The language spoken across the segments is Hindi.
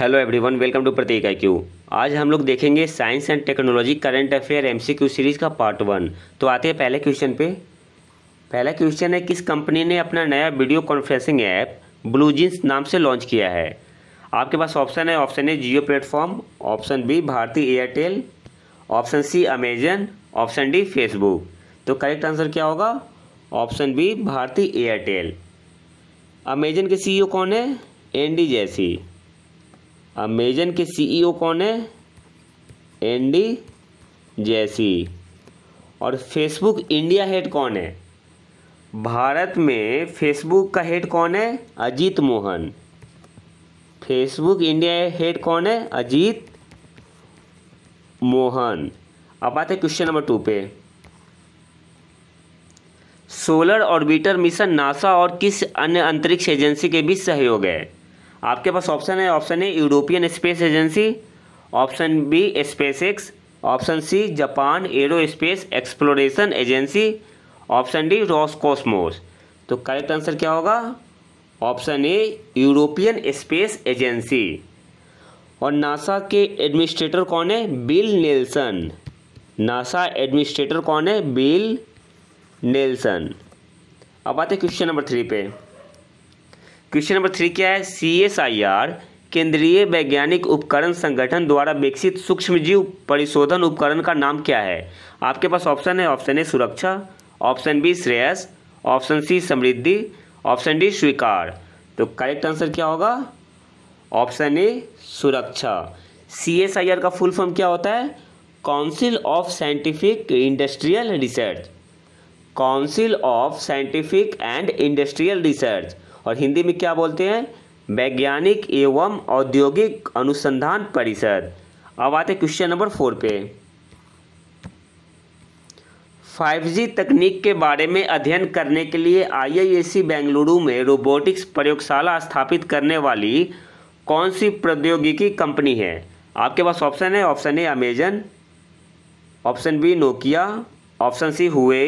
hello everyone welcome to Prateek I Q आज हम लोग देखेंगे science and technology current affair MCQ series का पार्ट वन तो आते हैं पहले क्वेश्चन पे पहला क्वेश्चन है किस कंपनी ने अपना नया video conferencing app Blue Jeans नाम से लॉन्च किया है आपके पास ऑप्शन है option A Jio platform option B Bharti Airtel option C Amazon option D Facebook तो करेक्ट आंसर क्या होगा option B Bharti Airtel Amazon के सी e कौन है एन डी जैसी अमेजन के सीईओ e कौन है एंडी जैसी और फेसबुक इंडिया हेड कौन है भारत में फेसबुक का हेड कौन है Ajit Mohan Facebook India head कौन है अजीत मोहन अब आते हैं क्वेश्चन नंबर टू पे सोलर ऑर्बिटर मिशन नासा और किस अन्य अंतरिक्ष एजेंसी के बीच सहयोग है आपके पास ऑप्शन है option A European Space Agency option B space option C Japan Aerospace Exploration Agency option D रॉस तो करेक्ट आंसर क्या होगा option A European Space Agency और नासा के एडमिनिस्ट्रेटर कौन है बिल नेल्सन नासा एडमिनिस्ट्रेटर कौन है बिल नेल्सन अब आते क्वेश्चन नंबर थ्री पे क्वेश्चन नंबर थ्री क्या है सी एस आई आर केंद्रीय वैज्ञानिक उपकरण संगठन द्वारा विकसित सूक्ष्म जीव परिशोधन उपकरण का नाम क्या है आपके पास ऑप्शन है option A Suraksha option B Shreyas option C Samriddhi option D Swikar तो करेक्ट आंसर क्या होगा option A Suraksha C S I R का फुल फॉर्म क्या होता है council of scientific industrial research council of scientific and industrial research और हिंदी में क्या बोलते हैं वैज्ञानिक एवं औद्योगिक अनुसंधान परिषद अब आते क्वेश्चन नंबर फोर पे 5G तकनीक के बारे में अध्ययन करने के लिए आईआईएससी बेंगलुरु में रोबोटिक्स प्रयोगशाला स्थापित करने वाली कौन सी प्रौद्योगिकी कंपनी है आपके पास ऑप्शन है option A Amazon option B Nokia option C हुए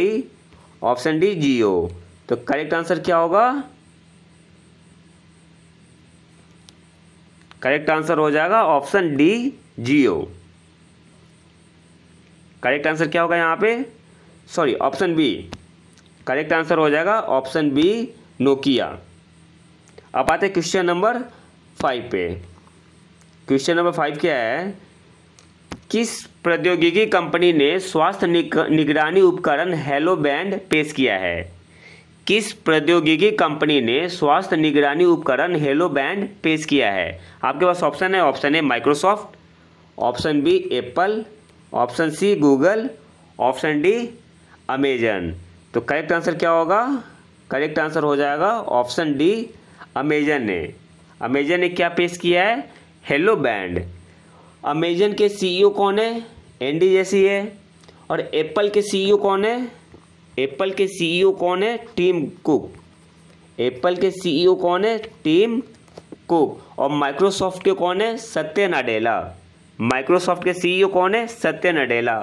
ऑप्शन डी जियो तो करेक्ट आंसर क्या होगा करेक्ट आंसर हो जाएगा option D Jio correct answer क्या होगा यहाँ पे sorry option B correct answer हो जाएगा ऑप्शन बी नोकिया अब आते क्वेश्चन नंबर फाइव पे क्वेश्चन नंबर फाइव क्या है किस प्रौद्योगिकी कंपनी ने स्वास्थ्य निगरानी उपकरण हेलो बैंड पेश किया है किस प्रौद्योगिकी कंपनी ने स्वास्थ्य निगरानी उपकरण हेलो बैंड पेश किया है आपके पास ऑप्शन है option A Microsoft option B Apple option C Google option D Amazon तो करेक्ट आंसर क्या होगा करेक्ट आंसर हो जाएगा ऑप्शन डी अमेजन ने अमेजन ने क्या पेश किया है हेलो बैंड अमेजन के सीईओ e कौन है एनडी जैसी है और एप्पल के सीईओ e कौन है एप्पल के सीईओ e कौन है टीम कुक एप्पल के सीईओ e कौन है टीम कुक और माइक्रोसॉफ्ट के कौन है सत्य नडेला माइक्रोसॉफ्ट के सीईओ e कौन है सत्य नडेला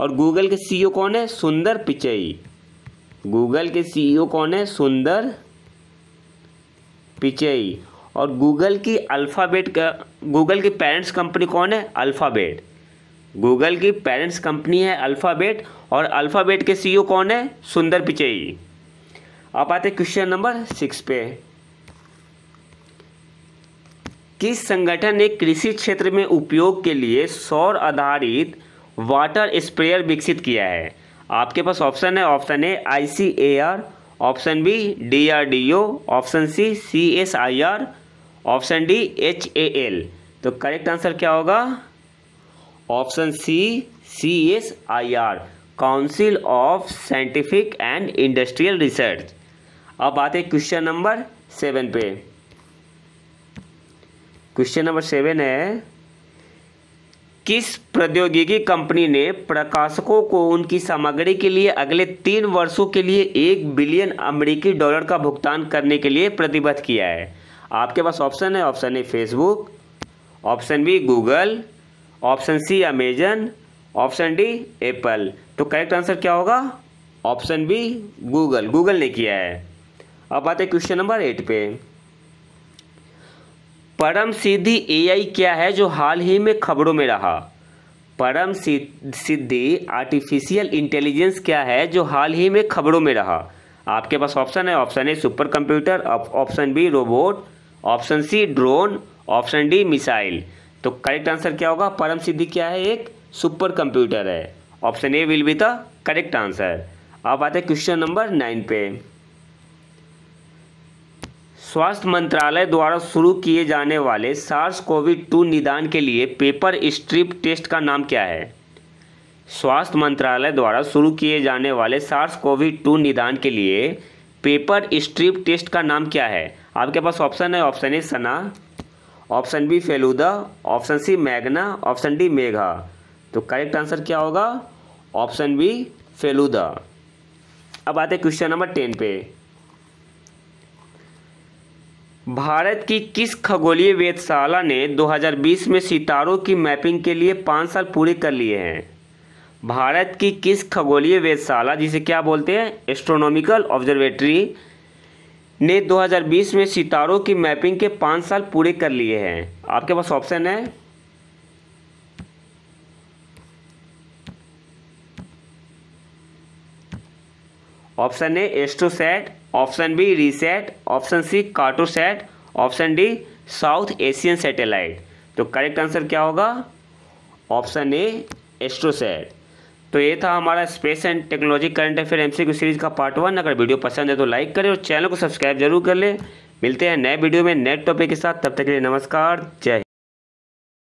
और गूगल के सीईओ कौन है सुंदर पिचई गूगल के सीईओ कौन है सुंदर पिचई और गूगल की अल्फ़ाबेट का गूगल की पेरेंट्स कंपनी कौन है अल्फ़ाबेट गूगल की पेरेंट्स कंपनी है अल्फ़ाबेट और अल्फ़ाबेट के सीईओ e कौन है सुंदर पिचई आप आते क्वेश्चन नंबर सिक्स पे किस संगठन ने कृषि क्षेत्र में उपयोग के लिए सौर आधारित वाटर स्प्रेयर विकसित किया है आपके पास ऑप्शन है option A I C A R option B D R D O option C C S I R option D H L तो करेक्ट आंसर क्या होगा option C C S I R council of scientific and industrial research अब आते क्वेश्चन नंबर सेवन पे क्वेश्चन नंबर सेवन है किस प्रौद्योगिकी कंपनी ने प्रकाशकों को उनकी सामग्री के लिए अगले तीन वर्षों के लिए एक बिलियन अमेरिकी डॉलर का भुगतान करने के लिए प्रतिबद्ध किया है आपके पास ऑप्शन है option A Facebook option B Google option C Amazon option D Apple तो करेक्ट आंसर क्या होगा ऑप्शन बी गूगल गूगल ने किया है अब आते क्वेश्चन नंबर एट पे परम सिद्धि एआई क्या है जो हाल ही में खबरों में रहा परम सिद्धि आर्टिफिशियल इंटेलिजेंस क्या है जो हाल ही में खबरों में रहा आपके पास ऑप्शन है option A super computer option B robot option C drone option D missile तो करेक्ट आंसर क्या होगा परम सिद्धि क्या है एक सुपर कंप्यूटर है option A will be the correct answer अब आते हैं क्वेश्चन नंबर नाइन पे स्वास्थ्य मंत्रालय द्वारा शुरू किए जाने वाले सार्स कोविड टू निदान के लिए पेपर स्ट्रिप टेस्ट का नाम क्या है स्वास्थ्य मंत्रालय द्वारा शुरू किए जाने वाले सार्स कोविड टू निदान के लिए पेपर स्ट्रिप टेस्ट का नाम क्या है आपके पास ऑप्शन है option A Sana option B Feluda option C Magna option D Megha तो करेक्ट आंसर क्या होगा ऑप्शन बी फेलूदा अब आते क्वेश्चन नंबर टेन पे भारत की किस खगोलीय वेधशाला ने 2020 में सितारों की मैपिंग के लिए पाँच साल पूरे कर लिए हैं भारत की किस खगोलीय वेधशाला जिसे क्या बोलते हैं एस्ट्रोनॉमिकल ऑब्जर्वेटरी ने 2020 में सितारों की मैपिंग के पाँच साल पूरे कर लिए हैं आपके पास ऑप्शन है option A Astrosat option B RISAT option C Cartosat option D South Asian satellite तो करेक्ट आंसर क्या होगा ऑप्शन ए एस्ट्रोसेट तो ये था हमारा space and technology current affair MCQ series का पार्ट वन अगर वीडियो पसंद है तो लाइक करें और चैनल को सब्सक्राइब जरूर कर लें मिलते हैं नए वीडियो में नए टॉपिक के साथ तब तक के लिए नमस्कार जय